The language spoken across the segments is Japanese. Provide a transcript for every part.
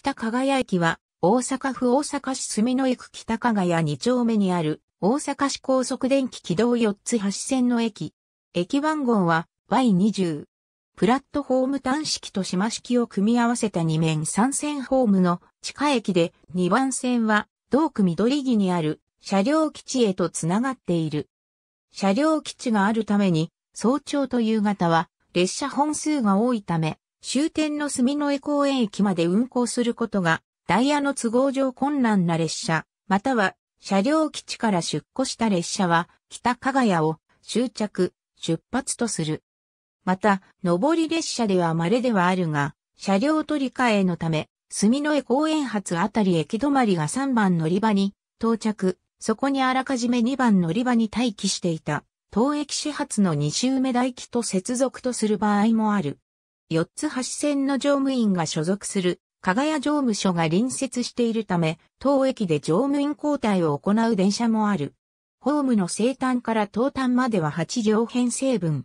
北加賀谷駅は、大阪府大阪市住野駅北加賀谷2丁目にある、大阪市高速電気軌道4つ橋線の駅。駅番号は Y20。プラットフォーム単式と島式を組み合わせた2面3線ホームの地下駅で2番線は同区緑木にある車両基地へとつながっている。車両基地があるために早朝と夕方は列車本数が多いため終点の住之江公園駅まで運行することが、ダイヤの都合上困難な列車、または車両基地から出庫した列車は、北加賀谷を終着、出発とする。また、上り列車では稀ではあるが、車両取り替えのため、住之江公園発あたり駅止まりが3番乗り場に到着、そこにあらかじめ2番乗り場に待機していた、当駅始発の2周目駅機と接続とする場合もある。四つ橋線の乗務員が所属する、加賀屋乗務所が隣接しているため、当駅で乗務員交代を行う電車もある。ホームの西端から東端までは8両編成分。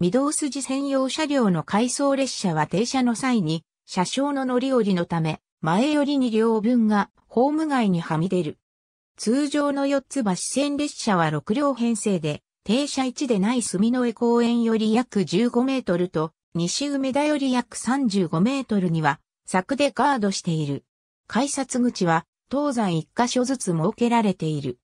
御堂筋専用車両の回送列車は停車の際に、車掌の乗り降りのため、前より2両分がホーム外にはみ出る。通常の4つ橋線列車は6両編成で、停車位置でない住の江公園より約15メートルと西梅田より約35メートルには、柵でガードしている。改札口は、東西1箇所ずつ設けられている。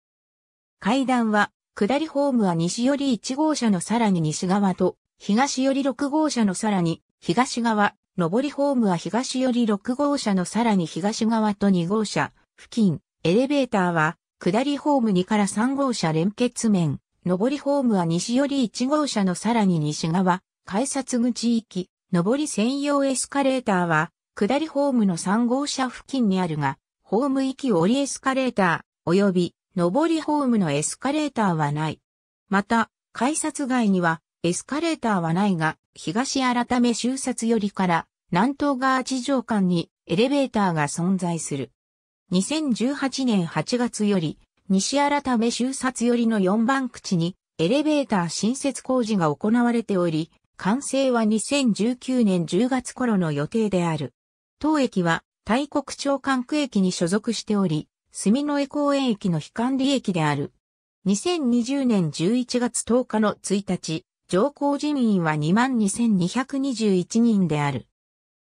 階段は、下りホームは西より1号車のさらに西側と、東より6号車のさらに東側、上りホームは東より6号車のさらに東側と2号車、付近、エレベーターは、下りホーム2から3号車連結面、上りホームは西より1号車のさらに西側、改札口行き、上り専用エスカレーターは、下りホームの3号車付近にあるが、ホーム行き折りエスカレーター、及び、上りホームのエスカレーターはない。また、改札外には、エスカレーターはないが、東改め終札よりから、南東側地上間にエレベーターが存在する。2018年8月より、西改め終札よりの4番口に、エレベーター新設工事が行われており、完成は2019年10月頃の予定である。当駅は大国町管区駅に所属しており、住之江公園駅の非管理駅である。2020年11月10日の1日、乗降人員は22,221人である。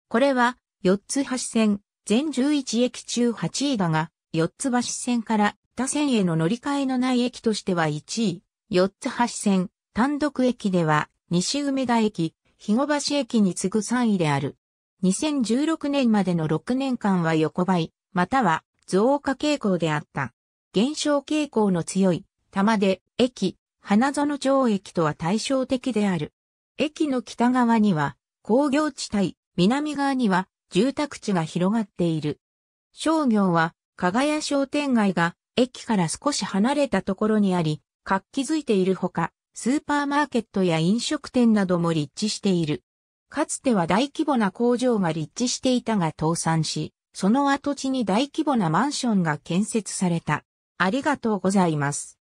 これは、四つ橋線、全11駅中8位だが、四つ橋線から他線への乗り換えのない駅としては1位、四つ橋線、単独駅では西梅田駅、肥後橋駅に次ぐ3位である。2016年までの6年間は横ばい、または増加傾向であった。減少傾向の強い、玉で、駅、花園町駅とは対照的である。駅の北側には工業地帯、南側には住宅地が広がっている。商業は、加賀屋商店街が駅から少し離れたところにあり、活気づいているほか、スーパーマーケットや飲食店なども立地している。かつては大規模な工場が立地していたが倒産し、その跡地に大規模なマンションが建設された。ありがとうございます。